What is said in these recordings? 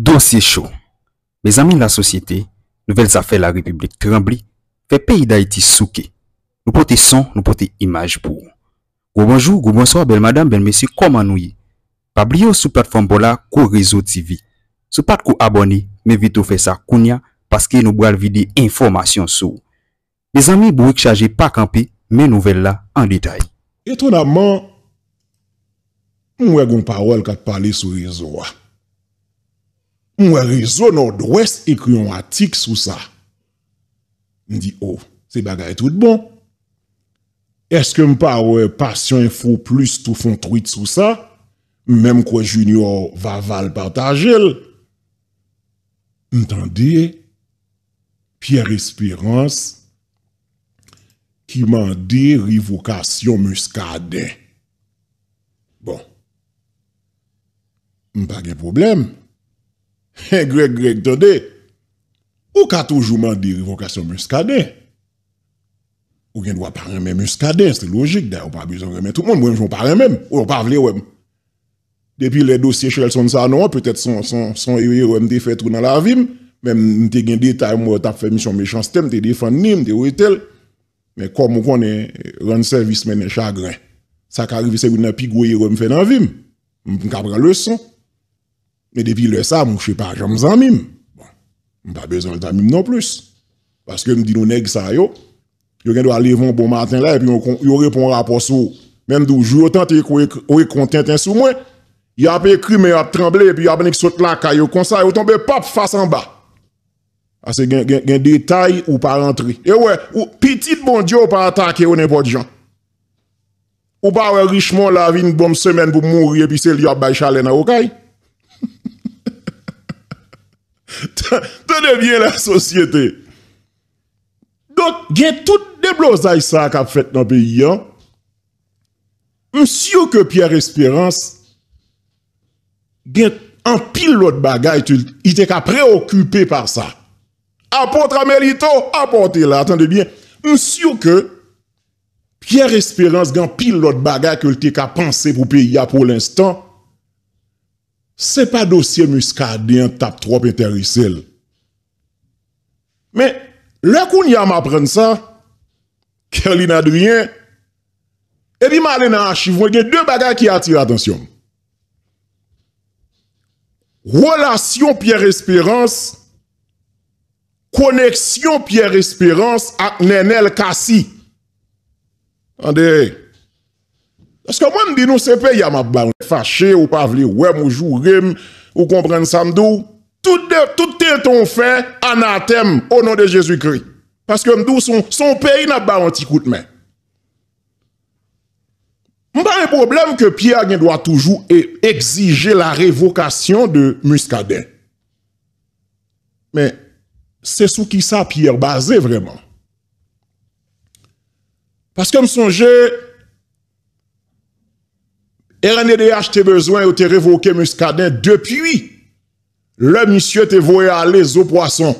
Donsye chou, me zamin la sosyete, nouvel zafè la republik krembli, fe peyi da iti souke, nou pote son, nou pote imaj pou ou. Gou bonjou, gou bonso, bel madame, bel mesye, koman nou yi? Pabriyo sou platform bol la KORIZO TV. Sou pat kou aboni, me vitou fe sa kounya, paske nou boal vide informasyon sou. Me zamin bou ek chaje pak anpe, men nouvel la an detay. E ton amman, mwen we goun parol kat pale sou Rizowa. Mwen rezon nou dwes ekri yon atik sou sa. Mwen di, oh, se bagay tout bon. Eske m pa wè pasyon fwo plus tou fon truit sou sa? Mwen mèm kwa junior vaval partajel. Mwen tan de, pier espirans, ki man de revokasyon mwen skade. Bon, mwen bagay probleme. Eh, Greg, Greg, attendez. Ou ka toujours mandé révocation muscadet. Ou bien doit pas même muscadet, c'est logique d'ailleurs, pas besoin de remettre tout le monde, moi je pas même ou pas vle ouais. Depuis les dossiers chez Elson non, peut-être son son son UMD fait tout dans la vie, même m'te gen détail moi t'as fait mission méchanceté, t'es défendu, t'es hôtel. Mais comme on connaît rendre service mais chagrin. Ça qui arrive c'est une pigoyer me fait dans vie. On prend leçon. Mais depuis le ça, je pas j'en en mime. Bon, pas besoin de mime non plus. Parce que me dit nous nèg ça yo, yo doit aller vont bon matin là et puis yo répond rapport sou même d'où jour tant qu'on est content sous moi. Il a écrit mais a tremblé et puis il a ben saute la caille comme ça, il tombe pop face en bas. Parce qu'il y a détail ou pas rentrer. Et ouais, ou, petit bon Dieu pas attaquer ou n'importe gens. Ou pas richement la vie une bonne semaine pour mourir et puis c'est lui a bail chalet dans Te devyen la sosyete. Donk gen tout deblozay sa kap fet nan peyi an. Msyou ke Pierre Esperance gen an pil lot bagay te ka preokupi par sa. Apote la merito, apote la. Msyou ke Pierre Esperance gen an pil lot bagay te ka pensi pou peyi an pou l'instant. se pa dosye muskadeyen tap trop enterisil. Me, lakoun yam apren sa, ke li naduyen, e di male nan achivwen gen, de bagay ki atir atensyon. Relasyon pier esperans, koneksyon pier esperans, ak nenel kasi. Ande, hey, Parce que moi, je dis, ce pays, il m'a fâché, ou pas, ouais ou ou jouer, ou comprendre ça, Tout, de, tout est ton fait, anathème, au nom de Jésus-Christ. Parce que son, son pays n'a pas un petit coup de main. pas un problème que Pierre doit toujours e, exiger la révocation de Muscadet. Mais, c'est sous qui ça, Pierre, basé vraiment. Parce que me souviens... RNDH te bezwen yo te revoke muskaden Depi Le misye te voye ale zo poason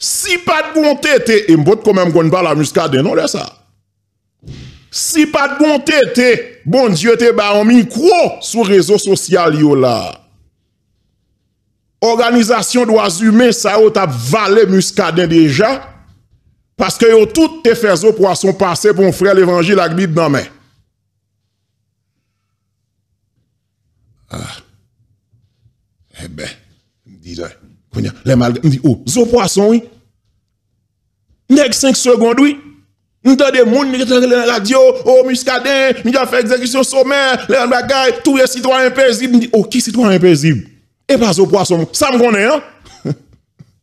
Si pat gonte te E mbot komem gwen ba la muskaden Non de sa Si pat gonte te Bon diyo te ba omi kwo Sou rezo sosyal yo la Organizasyon Do azume sa yo ta vale Muskaden deja Paske yo tout te fe zo poason Pase bon frel evanji lakbi dnamen Eh ben, dit les malgré, me dit oh, zo poisson oui. Nèg 5 secondes oui. M'entend des gens qui dans la radio, oh muscadin, nous avons fait l'exécution sommaire, les bagay, tous les citoyens paisibles, dit oh qui citoyen paisible Et eh pas ben, aux poisson, ça me connaît hein.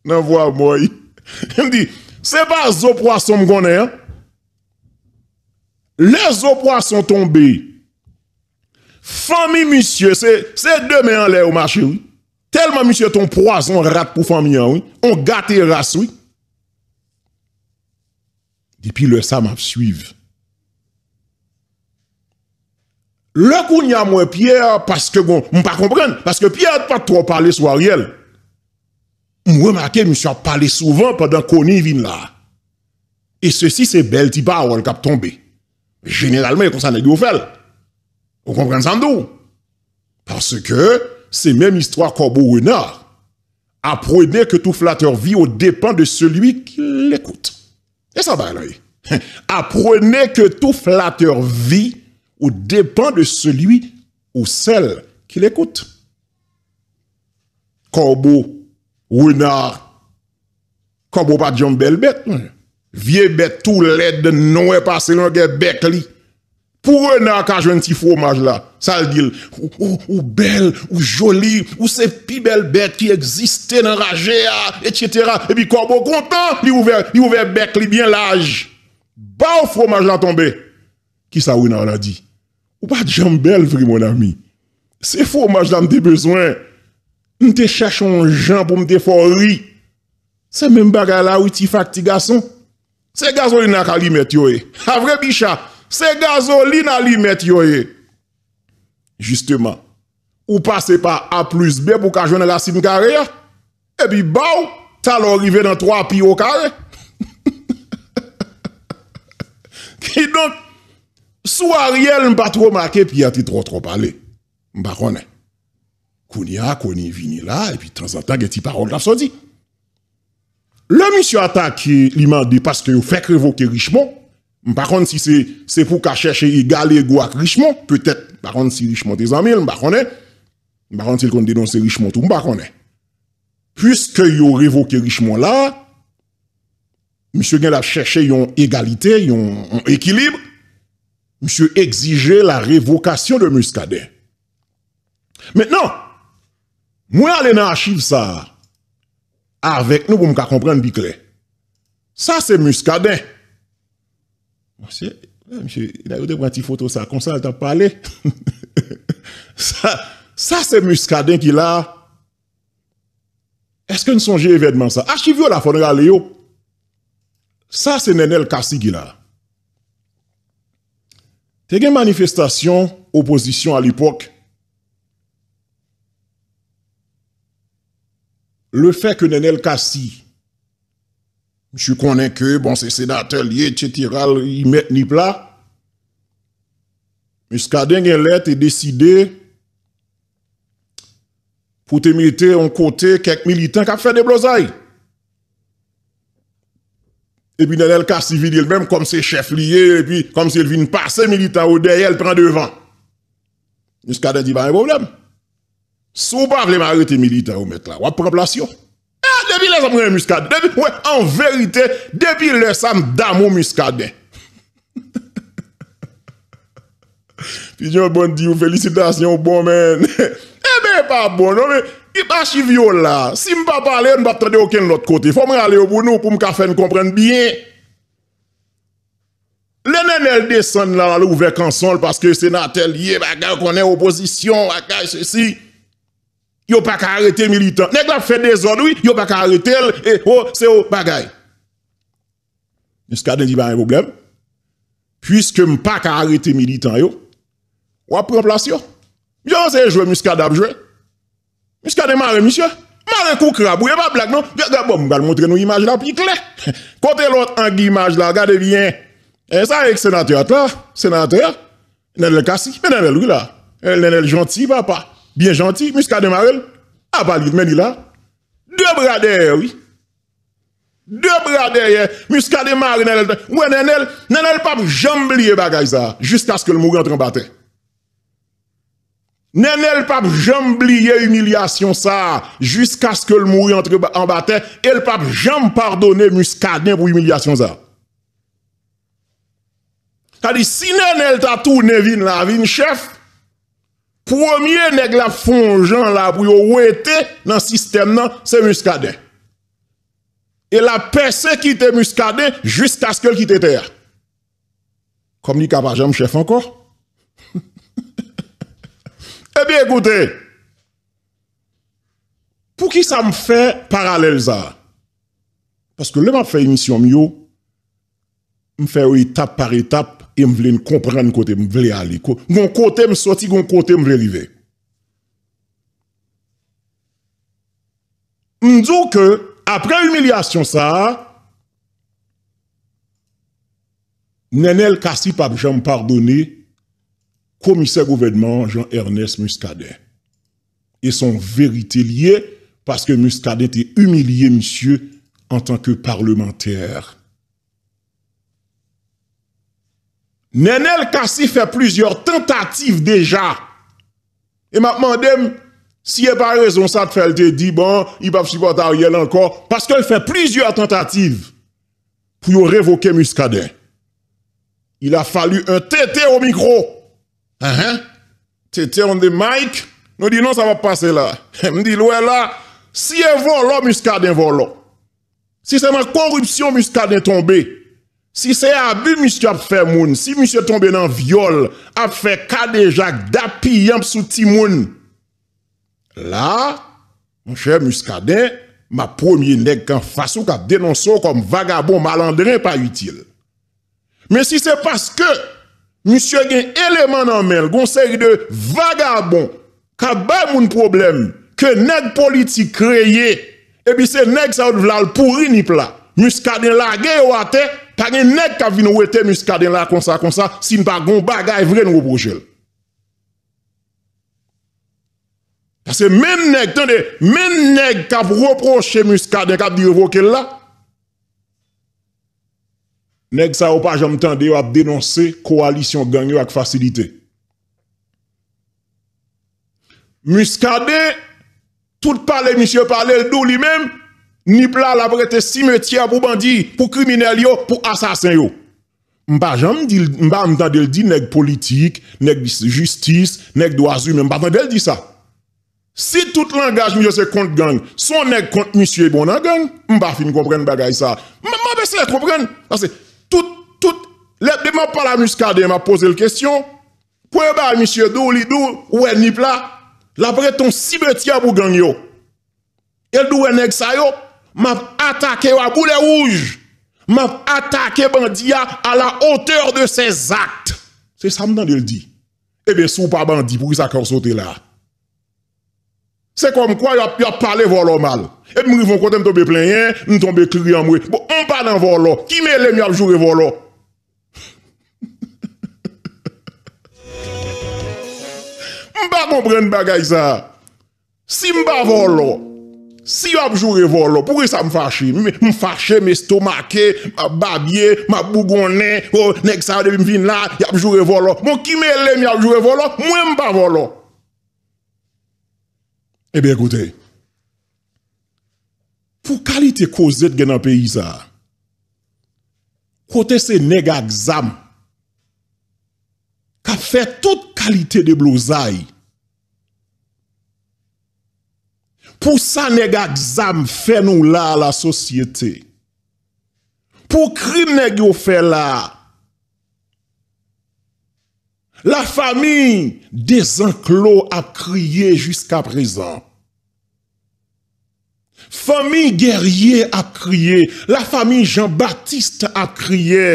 Nan voix moi. me dit c'est pas zo poisson me connaît hein. Les eaux poissons tombés. Famille, monsieur, c'est demain en l'air au marché, oui. telman msye ton poason rat pou fami anwi, an gat e ras wik. Depi le sa map suiv. Le koun ya mwen Pierre, paske mwen pa kompren, paske Pierre patro pale sou a riel, mwen maken msye a pale souvan padan koni vin la. E se si se bel ti pa wan kap tombe. Genelman yon konsan e di ou fel. Ou kompren san dou? Paske ke, Se menm istwa Kobo Wouna, aprene ke tou flateur vi ou depan de selui ki l'ekoute. E sa bay la yi? Aprene ke tou flateur vi ou depan de selui ou sel ki l'ekoute. Kobo Wouna, Kobo pa diyon bel bet, vie bet tou led nou e pase lan gen bek li. Pou wè nan ka jwen ti fomaj la, sal non, dil, ou bel, ou joli, ou se pi bel bek ki egziste nan raje a, etyetera, e bi korbo kontan, li ouver bek li byen laj. Ba ou fomaj la tombe? Ki sa wè nan wè di? Ou pa di jan bel vri moun ami? Se fomaj la mde bezwen, mde chèchon jan pou mde fòri. Se mèm baga la wè ti fak ti gason? Se gason li nan ka li met yo e, eh. avre bicha. Se gazolina li met yoye. Justeman, ou pase pa a plus be pou ka jwene la sim kare ya, e bi bau, talo rive nan 3 pi o kare. Ki don, sou a riel mpa tro make pi yati tro tro pale. Mpa kone, kouni a, kouni vini la, e pi transantan geti paron glap sondi. Le misyo atan ki li mandi paske ou fek revoke richmon, M pa konde si se pou ka chèche yon egalite, yon ekilibre, pe tèt, m pa konde si richemote zanmè, m pa konde, m pa konde si l kon denonse richemote, m pa konde. Puske yon revoke richemote la, m sè gen la chèche yon egalite, yon ekilibre, m sè exige la revokasyon de muskade. Mètenon, mwen alè nan achive sa, avèk nou pou m ka komprende bik lè. Sa se muskade, m pa konde, Monsye, eh, monsye, il a yo de pati foto sa, konsan, ta pale? Sa, sa se muskaden ki la, eske n sonje evèdman sa? Achivyo la fon gale yo, sa se nenel kasi ki la. Te gen manifestasyon, oposisyon al ipok, le fe ke nenel kasi, Je connais que, bon, c'est sénateur lié, etc., il met ni plat. Muscadin a lettre et décidé pour te mettre en côté quelques militants qui ont fait des blousailles. Et puis, dans le cas civil, même comme c'est chefs liés et puis, comme s'il vient passer les au derrière, il prend devant. n'y dit, pas bah, de un problème. Si vous ne voulez pas arrêter militant, vous mettre là, vous la population. Depi lè sam mwen mouskadè. En verite, depi lè sam dam moun mouskadè. Pijon bon di ou felicitasyon ou bon men. E eh men pa bon. E pa chivio la. Si mwen pa pale, mwen pa trade okèn lòt kote. Fò mwen ale obou nou pou mwen ka fè mwen komprenn biyen. Lè nen el desen lal al ouvek ansol paske senatel ye. Mwen akal konen oposisyon. Mwen akal se si. Yo pa ka arete militan. Nèk la fè desonoui, yo pa ka arete el, e ho, oh, se ho, bagay. Mouskade nè di ba an voblèm. Puiske m pa ka arete militan yo, wap promplasyon. Mou jan se jwè mouskade ap jwè. Mouskade mare mishè. Mare kou krabou, e ba blag nou. Mou gade montre nou imaj la, pi kle. Kote lout an ki imaj la, gade bien. E sa ek senatèr to, senatèr. Nè lè kasi, mè nè lè lou la. El nè lè jonti, eh, pa pa. Bien janti, mouska demarel, apalit ah, meni la, de bradeye, de bradeye, mouska demare, mwen nenel, nenel pap jambliye bagay za, jusqu'a skil mouri antre mbate. Nenel pap jambliye yumilyasyon sa, jusqu'a skil mouri antre mbate, el pap jamb pardonne mouska den pou yumilyasyon za. Kadi si nenel tatou ne vin la vin chèf, Pwemye neg la fonjan la pou yo wete nan sistem nan se muskade. E la pesè ki te muskade jiska skèl ki te tè. Kom ni kapajan m chef ankon? E eh bi ekoute, pou ki sa m fè paralèl za? Paske le ma fè misyon mi yo, m fè yo etap par etap. E m vle n kompren kote m vle ale. Gon kote m soti, gon kote m vle live. M djou ke, apre humilyasyon sa, nenel kasi pa bichan m pardone, komise gouvedman Jean-Ernest Muscadet. E son verite liye, paske Muscadet te humilye, misye, en tanke parlementer. Nenè l'kasi fè plusieurs tentative deja. E map mandèm, si yè pa rezon sa t'fè l'te di, bon, i bap chibot a yè l'ankor. Paske l fè plusieurs tentative pou yo revoke muskaden. Il a falu un tete o mikro. Ha ha, tete on de Mike, nou di non sa va pase la. Mdi l wè la, si yè volo muskaden volo. Si seman korupsyon muskaden tombe. Ha ha. Si se a bi misyo ap fe moun, si misyo tombe nan viole, ap fe kade jak dapi yamp sou ti moun, la, monshe mouskade, monshe mouskade, ma pomiye neg kan fasyo kap denonso kom vagabon malandren pa yutil. Men si se paske, monshe gen eleman nan men, gonseri de vagabon, kat bay moun problem, ke neg politi kreye, ebi se neg sa vlal pou rinipla, mouskade la gen wate, Kwa gen nèk kap vin wète muskaden la konsa konsa, sin pa gon bagay vren wè projèl. Pase mèm nèk, tende, mèm nèk kap reprojè muskaden kap direvokèl la, nèk sa wè pa jom tende yo ap denonsè koalisyon ganyo ak fasilite. Muskaden, tout pale misye pale l do li mèm, Nip la la brete si me tia pou bandi pou krimine li yo, pou asasen yo mba jom di, mba mta del di neg politik, neg justice neg do azu, mba mta del di sa si tout langaj mje se kont gang, son neg kont misye bonan gang, mba fin kompren bagay sa, mba mba se kompren tout, tout deman pala muskadey ma pose l kestyon pou e bay misye dou, li dou ou e nip la, la brete si me tia pou gang yo el dou e neg sa yo Mav atake wakou le ouj. Mav atake bandiya a la oteur de se zakt. Se samdan el di. Ebe sou pa bandi pou ki sa kor sote la. Se kom kwa ya pale volo mal. Ebe mri von kote m tobe plenyen, m tombe kri yamwe. M pa nan volo. Ki me le mi ap jure volo. M pa moun pren bagay sa. Si m pa volo, Si yo ap jure volo, pou e sa m fache? M fache, m stoma ke, m bagye, m ap bugon ne, nek sa ade m fin la, yo ap jure volo. Mon ki me elem yo ap jure volo, mwen m pa volo. Ebe, eh ekote, pou kalite ko zet gen ap e yisa, kote se nega gzam, ka fe tout kalite de blozayi, pou sa neg a gzam fè nou la la sosyete, pou krim neg yo fè la, la fami des anklou ap kriye jysk ap rezan, fami gerye ap kriye, la fami jan batiste ap kriye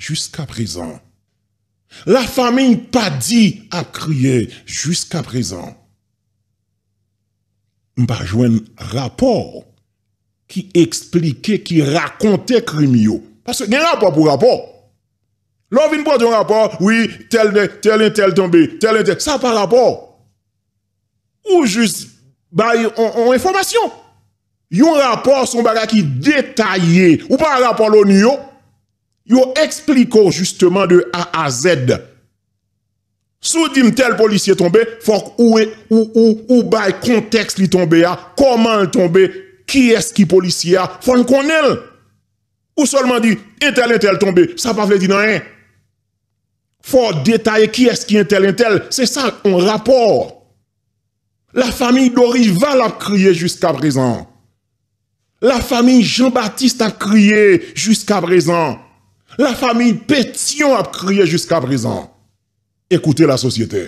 jysk ap rezan, la fami padi ap kriye jysk ap rezan, Mpa jwen rapor ki eksplike, ki rakonte krim yo. Pase gen rapor pou rapor. Lò vin pwote yon rapor, oui, tel en tel tembe, tel en tel, sa pa rapor. Ou jus, ba yon informasyon. Yon rapor son baka ki detaye, ou pa rapor lò ni yo. Yo ekspliko justman de A a Z. Sou di m tel polisye tombe, fok ou e, ou ou, ou bay konteks li tombe a, koman l tombe, ki eski polisye a, fok n konel. Ou solman di, entel entel tombe, sa pa vle di nan en. Fok detaye ki eski entel entel, se sa an rapor. La fami Dorival ap kriye jusqu'a prezant. La fami Jean-Baptiste ap kriye jusqu'a prezant. La fami Petion ap kriye jusqu'a prezant. Ekoute la sosyete,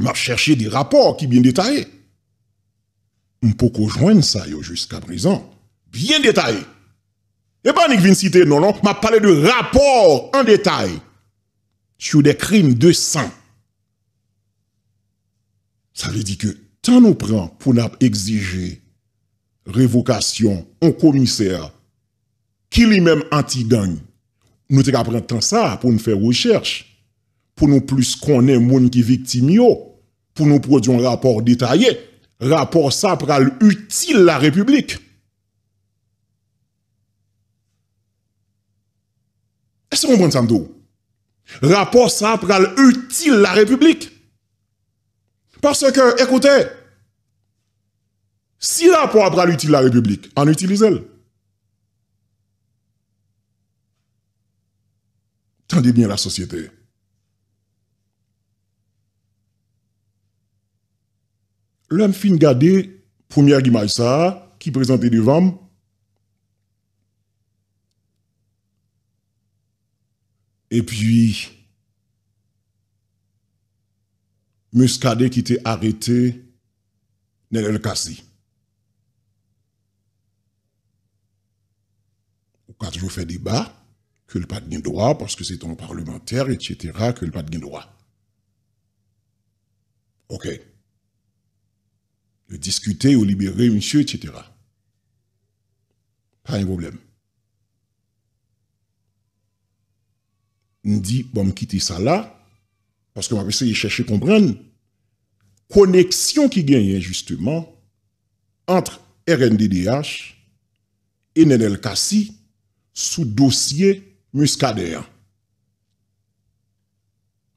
m ap chershe di rapor ki bien detaye. M pou ko jwenn sa yo jiska prizan, bien detaye. E ban ik vin site non-non, m ap pale de rapor an detaye sou de krim de san. Sa li di ke tan nou pran pou n ap exije revokasyon an komiser ki li menm anti-gagn, nou te ka pran tan sa pou n fè wè chershe. pou nou plis konen moun ki viktim yo, pou nou prodyon rapor detayye, rapor sa pral util la republik. E se moun bwonsan tou? Rapor sa pral util la republik. Parce ke, ekoute, si rapor pral util la republik, an utilize l. Tande bien la sosyete, L'homme fin gardé, première image ça, qui présentait devant Et puis, Muscadet qui était arrêté, dans le Kassi. Quand je fais fait débat que le pas de droit, parce que c'est un parlementaire, etc., que le pas de droit. OK. Le diskute ou libere, monsye, etc. Pa yon problem. Ndi, bon mkite sa la, paske m apese ye chèche kompren, koneksyon ki genye, justeman, antre RNDDH e NNLK6 sou dosye muskader.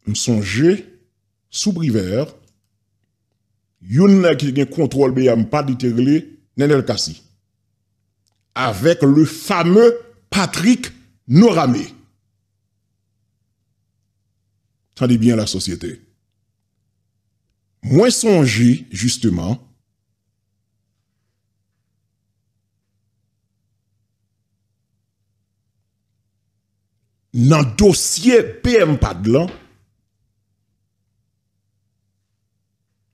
M sonje, sou briver, Youn qui a contrôle il pas déterré, Nenel Kassi. Avec le fameux Patrick Noramé. Tandis bien la société. Moi songé, justement, dans le dossier PM Padlan,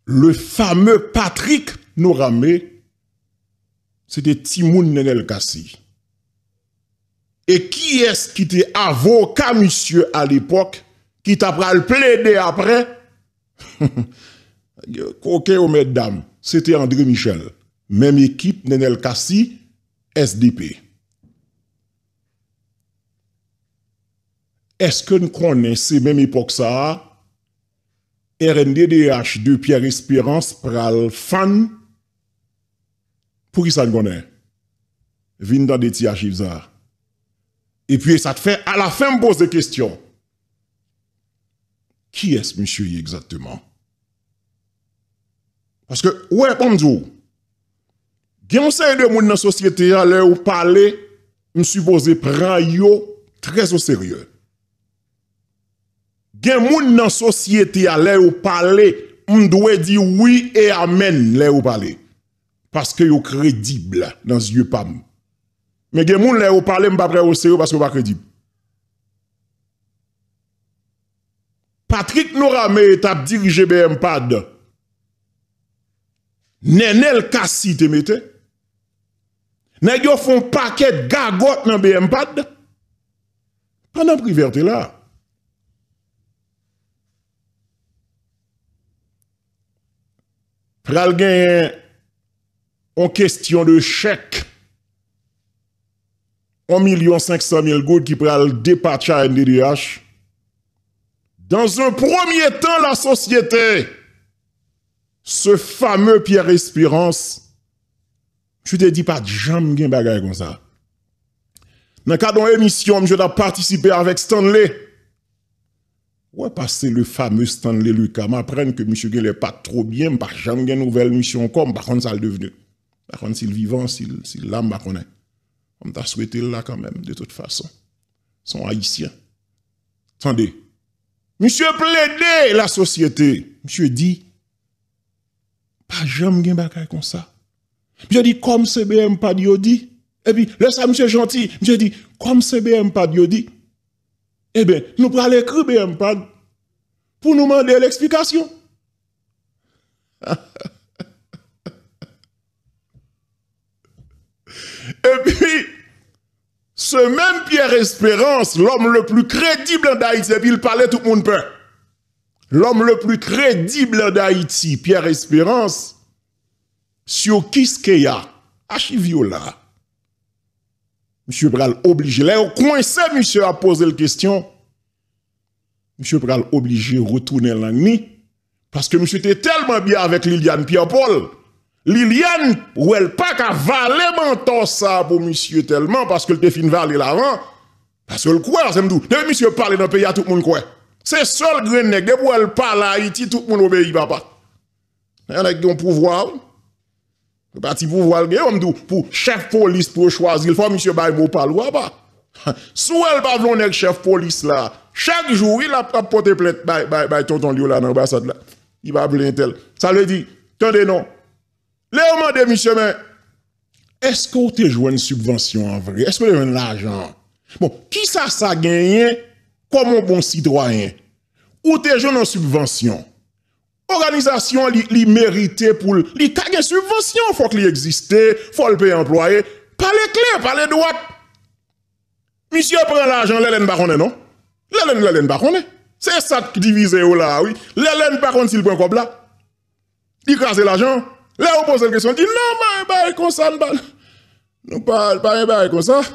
Le fame Patrick Noramé, se te Timoun Nenel Kassi. E ki es ki te avokamisye a l'epok, ki ta pral ple de apre? Koke o meddam, se te André Michel. Mem ekip Nenel Kassi, SDP. Eske nou konen se mem epok sa a? RNDDH de Pierre Espérance pral fan pour qui ça ne Vin dans des petits archives Et puis ça te fait à la fin me pose des questions. Qui est-ce monsieur exactement Parce que ouais comme dit il y a un de monde dans la société, là où parler, je suppose prendre très au sérieux. Gen moun nan sosyete a le ou pale, moun dwe di oui e amen le ou pale. Paske yo kredible nan zye pam. Me gen moun le ou pale mba pre ose yo paske yo pa kredible. Patrick Noura me etap dirije BMPAD. Ne nel kasi te mete. Ne yo fon paket gagot nan BMPAD. A nan priverte la. pral gen yon o kestyon de chek 1.500.000 gout ki pral depa tcha NDDH dan zon promye tan la sosyete se fameu pier espirans jute di pat jam gen bagay kon sa nan kadon emisyon mje da partisipe avèk Stanley Ouais, est que le fameux Stanley Lucas m'apprenne que M. Gué n'est pas trop bien, Pas jamais une nouvelle mission comme, par contre, ça le devenu. Par contre, s'il vivant, s'il l'âme, par contre, on t'a souhaité là quand même, de toute façon. Son haïtien. Attendez. Monsieur plaide la société. Monsieur dit, pas jamais un bakay comme ça. Monsieur dit, comme CBM pas dit, et puis, là, ça, monsieur gentil, monsieur dit, comme CBM pas dit, eh bien, nous prenons écrire ben, BMPAD pour nous demander l'explication. Et puis, ce même Pierre Espérance, l'homme le plus crédible d'Haïti, et puis il parlait tout le monde peur. L'homme le plus crédible d'Haïti, Pierre Espérance, sur Kiskeya, à Chiviola, Monsieur Pral obligé. Là, au c'est monsieur a poser la question. Monsieur Pral obligé de retourner l'année. Parce que monsieur était tellement bien avec Liliane Pierre-Paul. Liliane, ou elle pas qu'à valer menton ça pour monsieur tellement parce qu'elle te fin valer l'avant. Parce que le quoi, c'est me De monsieur parler dans le pays, à tout le monde quoi. C'est seul grenègue, de Dès elle parle à Haïti, tout le monde obéit, papa. Il y a un pouvoir. Ba ti vou val gen yon mdou pou chef polis pou chwazi. Il fwa msye bay vopal waba. Sou el ba vlon el chef polis la. Chak jou il ap apote plet bay tonton liyo la nan. I ba blen tel. Sa le di, tante non. Le oman de msye men, eske ou te jwen subvensyon an vre? Eske ou te jwen l'ajan? Bon, ki sa sa genyen? Kwa moun bon sidroyen? Ou te jwen an subvensyon? Organisation li, li mérité pour li kage subvention, faut qu'il existe, faut le payer employé. Par les clés, par les droits. Monsieur prend l'argent, l'élène baronne, non? L'élène, l'élène baronne. C'est ça qui divise là, oui. L'élène baronne, s'il prend quoi là. Il crase l'argent. Là, on pose la question, dit non, mais bah, eh, bah, comme ça, bah, non, pas pas eh, bah, comme ça.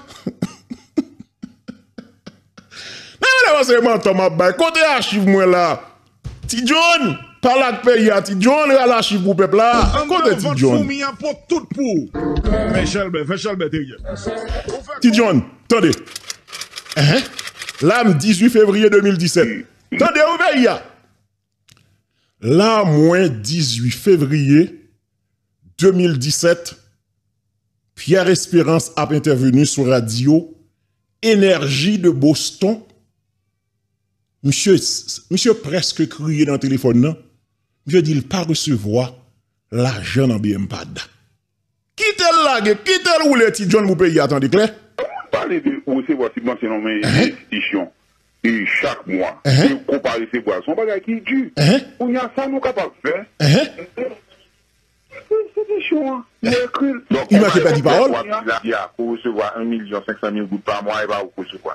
Non, va là, c'est ma ba côté archive, moi là. Ti John! Par la pays, à John, à la pour peuple là. Quand est-ce que John? pour tout pour. Michel, Ti John, attendez. Hein? Uh-huh. L'âme 18 février 2017. Attendez, ou pays là? Là, moins 18 février 2017, Pierre Espérance a intervenu sur Radio Énergie de Boston. Monsieur, monsieur presque crié dans le téléphone, non? Gyo di l pa resevo a la joun an BMPAD. Kitè l lage, kitè l ou lè ti joun mou pe yi atan di kler. A moun pale de ou se vo a si bwansi nan men yi estisyon. E chak mwa, e kompare se vo a son bagay ki yi dju. Ou nyan san mou kapak fe. Ou yi estisyon an. Yi mwakè pa di paol. Ou se vo a 1.500.000 gouta mwa e va ou kosekwa.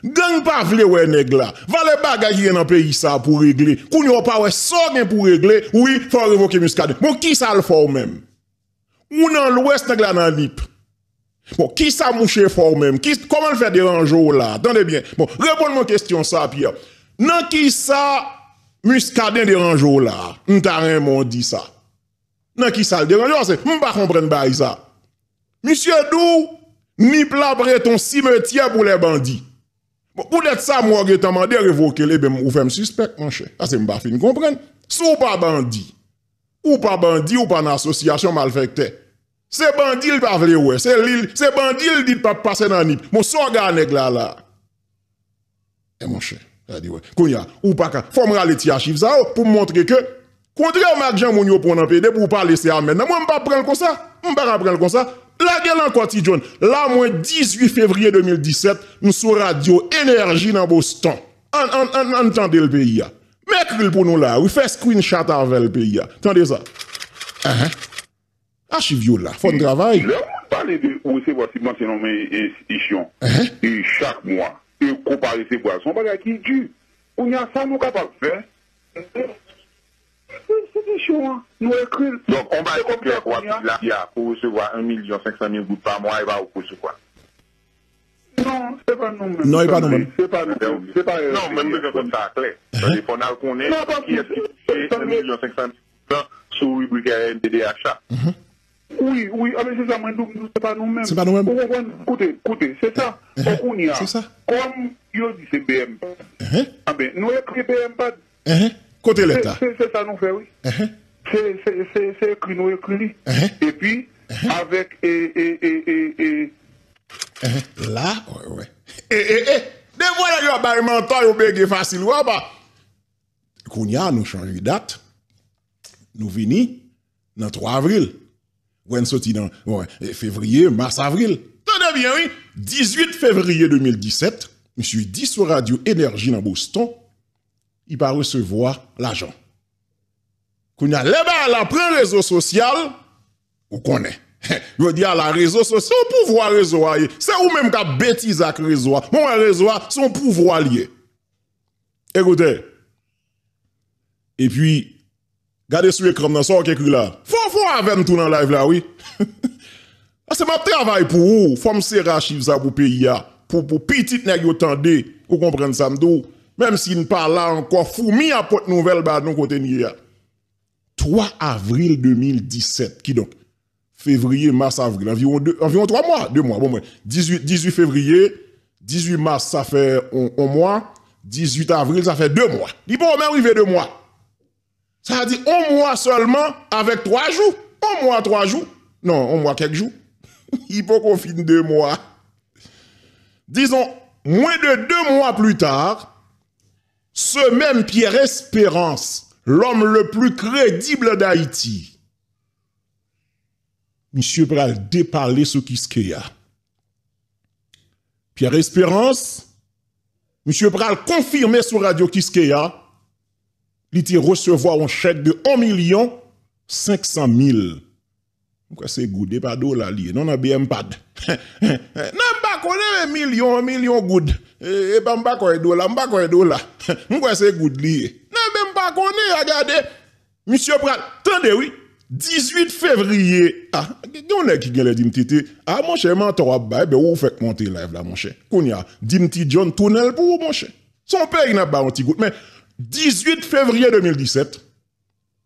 Gany pa vle wè neg la Va le bagayye nan peyi sa pou regle Koun yo pa wè so gen pou regle Ou yi fò revoke muskade Moun ki sa l fò mèm Moun nan l ouest neg la nan nip Moun ki sa mouchè fò mèm Koman fè deranjò la bon, Repon moun kestyon sa pya Nan ki sa muskade deranjò la Moun ta ren moun di sa Nan ki sa deranjò la Moun pa kompren ba yi sa Moussie dou Moun mi plabre ton simetye pou le bandi Bon, ou det sa mwa retaman de revoke le, be m ou fèm suspect, manche. Ase m ba fin kompren. Sou pa bandi, ou pa bandi ou pa nan asosyasyon mal fèkte. Se bandi l pa vle wè, se bandi l dit pa pase nan nip. Mou so gane k lala. E manche, a di wè. Konya, ou pa ka, fòm rale ti achif sa wè, pou m montre ke, kondre ou m ak jan moun yo poun an pède pou pa lese amè nan, m wè m pa pran kon sa, m wè m pa pran kon sa, La gen lan kwa ti joun, la mwen 18 fevriye 2017, msou radio enerji nan bo ston. An, an, an, an, tande l peyi ya. Mèk l pou nou la, wè fè screenshot avè l peyi ya. Tande sa. Ahan. A chi vyo la, fòn dravay. Lè moun pale de ou se vwa si mwansi nan mwen estisyon. Ahan. E chak mwa, e kompare se vwa, son pale a ki dju. Ou nyan sa mwok apak fè. Ahan. Se di chou an, nou ekre lè. Donk, kon ba ekon kèk wapil la, pou se wwa 1.500.000 gouta, mwa e va oukousi kwa? Non, se pa nou men. Non, e pa nou men. Se pa nou men. Non, men mwen se kon sa, kè. Se di fon al konen, ki eski 1.500.000 gouta, sou i briquele NTD a cha. Uh-huh. Oui, oui, abe se sa mwen doum, se pa nou men. Se pa nou men. Koute, koute, se ta. Okoun ya. Kom yo di se BM. Aben, nou ekre BM pad. Aben. Kote leta. Se sa nou fe, oui. Ehe. Se, se, se, se, se, kli nou e kli. Ehe. E pi, avek e, e, e, e, e, e. Ehe, la, wè, wè. E, e, e, e, wè. De wè la yo abay manta yo bège fasil wè ba. Kounia nou chanjou dat. Nou vini nan 3 avril. Wè n soti nan, wè, fevriye, mars, avril. Tè dè bien, oui. 18 fevriye 2017, msou diso radio enerji nan Boustan il va recevoir l'argent. Quand il y a le réseau social, vous connaissez. Je dis à la réseau social, pouvoir réseau. C'est vous-même qui avez bêtise avec le réseau. Mon réseau, son pouvoir lié. Écoutez. Et puis, regardez sur l'écran, dans ce qui là. Faut, faut avec tout dans live là, oui. c'est mon travail pour vous. Faut me serrer ça pour payer. Ah. Pour, pour petit nèg vous comprenez ça, m'dou. Même s'il ne parle là encore, fourmi à porte nouvelle, bah, nous 3 avril 2017, qui donc? Février, mars, avril, environ, 3 mois, 2 mois, bon, 18, février, 18 mars, ça fait un, mois, 18 avril, ça fait 2 mois. il peut même arriver 2 mois. Ça veut dire 1 mois seulement avec 3 jours. 1 mois, 3 jours. Non, 1 mois, quelques jours. Il peut confiner 2 mois. Disons, moins de 2 mois plus tard, ce même Pierre Espérance, l'homme le plus crédible d'Haïti, monsieur pral déparler sur Kiskeya. Pierre Espérance, monsieur pral confirmer sur radio Kiskeya, il était recevoir un chèque de 1 million 500 000. Pourquoi c'est goudé pas dollar Non, non, bien pas. non, pas qu'on 1 million, 1 million goud. E pa mba kwen do la, mba kwen do la, mwen kwen se gout liye. Ne mba kwen liye, agade, msye pral, tande wii, 18 fevriye a. Gwene ki gwenle dim titi, a ah, mwen chen man to wap baye, be ou fèk monti live la mwen chen. Koun ya, dim titi John Tonel pou ou mwen chen. Son pe yon ap ba onti gout. Men, 18 fevriye 2017,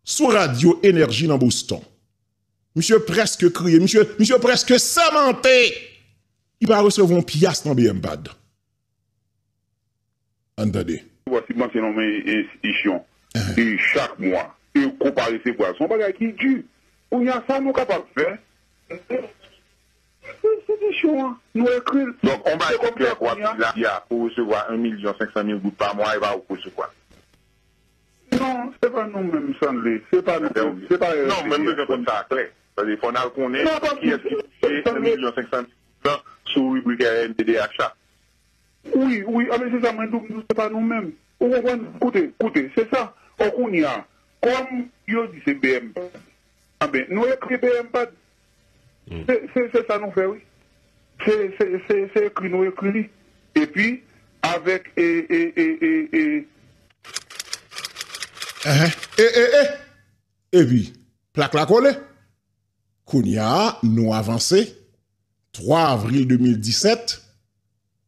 sou radio Energi nan Boustan. Msye preske kriye, msye preske semente. E, i pa resevon piyas nan BMPAD da. Entendez. Voici ma phénomène institution. Uh-huh. Et chaque mois, et comparer ces poissons, bagage qui dure. On y a ça, nous capables de faire. Hein. nous Donc, on va écrire quoi là, Il y a pour recevoir 1 500 000 gouttes par mois, il va quoi ?– Non, c'est pas nous-mêmes, C'est pas nous. Ben, c'est pas euh, Non, même nous comme ça, clair. Il faut qu'on ait qui est-ce qui 1 500 000 sur rubrique MDDHA. Oui, oui, ah, c'est ça, mais nous ne sommes pas nous-mêmes. Écoutez, écoutez, c'est ça. On y Comme Dieu dit, c'est BM. Ah ben, nous écrit mm. BM C'est ça nous fait, oui. C'est écrit, nous écrit. Et puis, avec. Et, et, et, et, et... Eh eh, eh, eh, eh. Et puis, plaque la colle. Kounia, nous avancé. 3 avril 2017.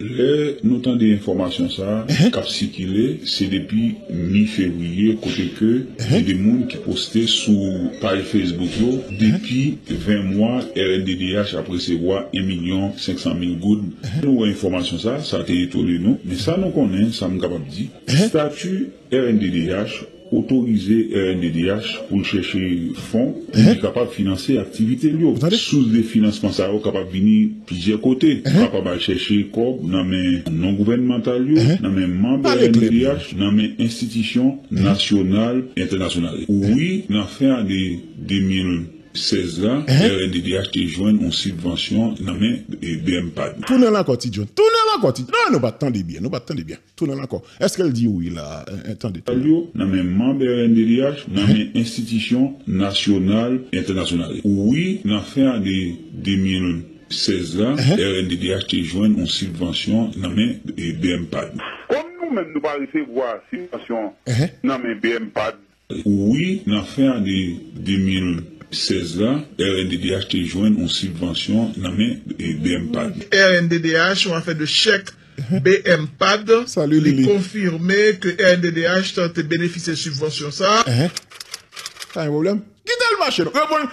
Le, nous avons des informations, ça, uh c'est depuis mi-février, côté que, uh des gens qui postaient sur page Facebook, depuis 20 mois, RNDDH a recevoir 1 million 500 000 gouttes. Nous avons information, ça, ça a été étonné, nous, mais ça, nous connaît, ça, nous capable de dire. Statut RNDDH, autoriser RNDDH pour chercher fonds qui eh? sont capables de financer l'activité. Sous des financements, ça est capable de plusieurs côtés. Eh? Capable eh? de chercher corps dans les non gouvernementales, dans les membres RNDDH, dans les institutions nationales et internationales. Oui, dans fin des 2000. 16 ans, hein? RNDDH te joigne en subvention dans men euh, BMPAD. Tournez-la lankor Tournez John, tou Non nous Non, on bah, biens, nous battons des bien, Tournez-la tande Est-ce qu'elle dit oui, là Un euh, temps de temps. tande? Yo membre RNDDH, nan institution nationale et internationale. Oui, nan fè an de ans, hein? RNDDH te joigne subvention subvention dans BM BMPAD. On nous nous nous pas recevoir subvention subvention? Namé BMPAD? Oui, Oui, fè en 2016, 2000. 16-là, RNDDH te joint en subvention n'a main BMPAD. RNDDH, on a fait de chèque mhm. BMPAD. Salut, Lili. confirmer que RNDDH t'a bénéficié de subvention, ça. Pas mhm. un problème. Quittez le marché.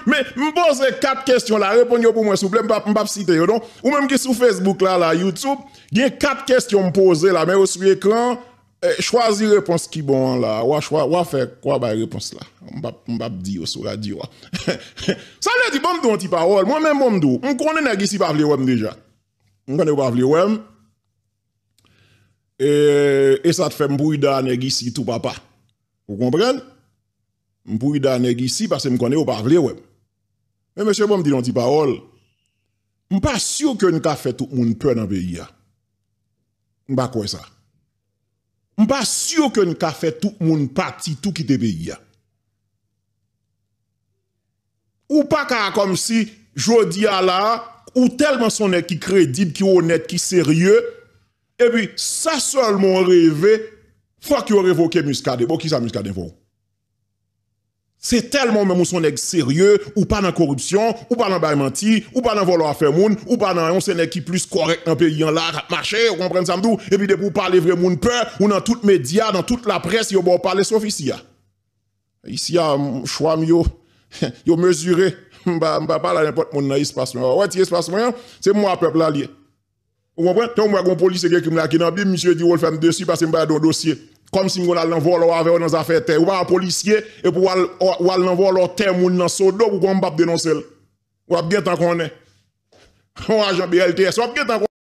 Mais je pose quatre questions là. Répondez pour moi, s'il vous plaît. Je vais pas citer. Ou même qui sur Facebook, là, là, YouTube, il y a quatre questions posées là. Mais vous sur l'écran. écran. Eh, Chwazi repons ki bon la Wa fe kwa bay repons la Mbap di yo sou bon, la di yo Sa le di bom do nti parol Mwen bon, men bom do Mkone negisi pavle wem deja Mkone wapavle wem e, e sa te fe mpouida negisi tou papa Ou kompren? Mpouida negisi Pase mkone wapavle wem Men bon, mwen se bom di nti parol Mpa syo ke nka fetou Moun pen avye ya Mba kwe sa Je ne suis pas sûr que nous avons fait tout le monde parti, tout qui te pays. Ou pas comme si, je dis à la, ou tellement son qui crédible, qui honnête, qui sérieux, et puis ça seulement rêver, faut qu'il révoque muscade Bon, qui ça muscade vous c'est tellement même où son les sérieux, ou pas dans corruption, ou pas dans bain-menti, ou pas dans voler à faire moun, ou pas dans un qui plus correct dans le pays là, marché, vous comprenez ça et puis de pour parler vrai moun peur, ou dans les médias, dans toute la presse, vous bon parler sauf ici ah. Ici a ah, choix yo y ne un pas parler n'importe moun dans espace Ouais, espace c'est moi peuple allié. Vous comprenez? Tant que vous police qui me la qui dans monsieur dit, faire dessus parce que pas dans dossier." comme si on allait voler dans nos affaires terre ou pas policier et pour ou aller leur terre moun dans sodo pour qu'on pas dénoncer ou bien tant qu'on est on agent BLTS ou bien tant